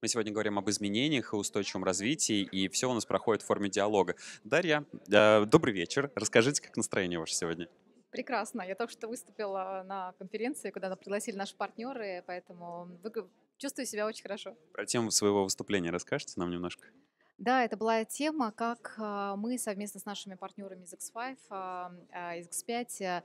Мы сегодня говорим об изменениях и устойчивом развитии, и все у нас проходит в форме диалога. Дарья, э, добрый вечер. Расскажите, как настроение ваше сегодня? Прекрасно. Я только что выступила на конференции, куда нас пригласили наши партнеры, поэтому чувствую себя очень хорошо. Про тему своего выступления расскажете нам немножко? Да, это была тема, как а, мы совместно с нашими партнерами из X5, а, а, из X5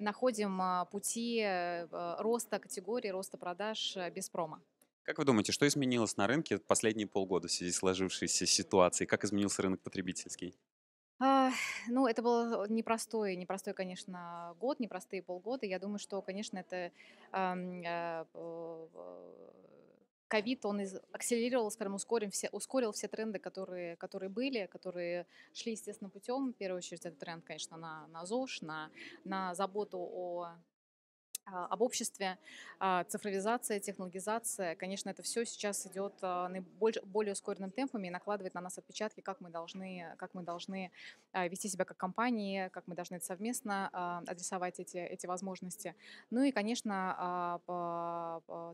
находим пути э, роста категории, роста продаж э, без промо. Как вы думаете, что изменилось на рынке последние полгода в связи с сложившейся ситуацией? Как изменился рынок потребительский? А, ну, это был э, непростой, непростой, конечно, год, непростые полгода. Я думаю, что, конечно, это э, ковид, он из, акселерировал, скажем, ускорил все, ускорил все тренды, которые, которые были, которые шли, естественно, путем. В первую очередь, это тренд, конечно, на, на ЗОЖ, на, на заботу о а, об обществе, а, цифровизация, технологизация. Конечно, это все сейчас идет а, наиболее, более ускоренным темпом и накладывает на нас отпечатки, как мы должны, как мы должны вести себя как компании, как мы должны совместно адресовать эти, эти возможности. Ну и, конечно,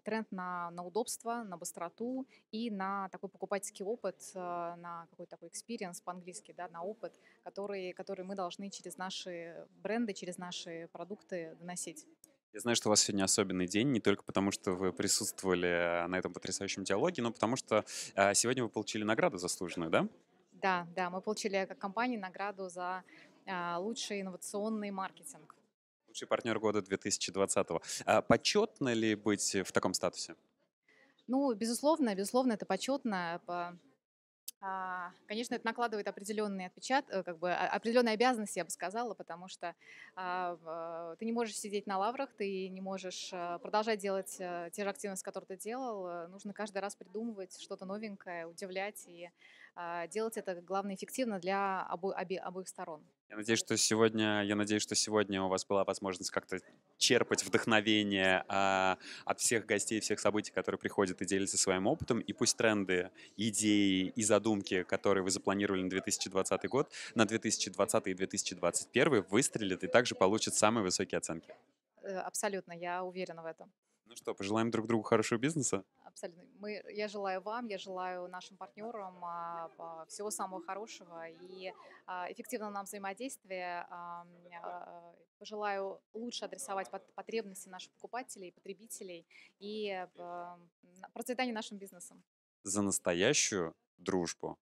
тренд на, на удобство, на быстроту и на такой покупательский опыт, на какой-то такой experience по-английски, да, на опыт, который, который мы должны через наши бренды, через наши продукты доносить. Я знаю, что у вас сегодня особенный день, не только потому, что вы присутствовали на этом потрясающем диалоге, но потому что а, сегодня вы получили награду заслуженную, да? Да, да, мы получили как компания награду за а, лучший инновационный маркетинг. Лучший партнер года 2020. А почетно ли быть в таком статусе? Ну, безусловно, безусловно, это почетно. А, конечно, это накладывает определенные отпечат, э, как бы а, определенные обязанности, я бы сказала, потому что а, э, ты не можешь сидеть на лаврах, ты не можешь э, продолжать делать те же активности, которые ты делал. Нужно каждый раз придумывать что-то новенькое, удивлять и а, делать это, главное, эффективно для обо, обе, обоих сторон. Я надеюсь, что сегодня, я надеюсь, что сегодня у вас была возможность как-то черпать вдохновение а, от всех гостей, всех событий, которые приходят и делятся своим опытом. И пусть тренды, идеи и задумки, которые вы запланировали на 2020 год, на 2020 и 2021 выстрелят и также получат самые высокие оценки. Э, абсолютно, я уверена в этом. Ну что, пожелаем друг другу хорошего бизнеса? Абсолютно. Мы, я желаю вам, я желаю нашим партнерам а, всего самого хорошего и а, эффективного нам взаимодействия. А, а, пожелаю лучше адресовать потребности наших покупателей, потребителей и а, процветания нашим бизнесом. За настоящую дружбу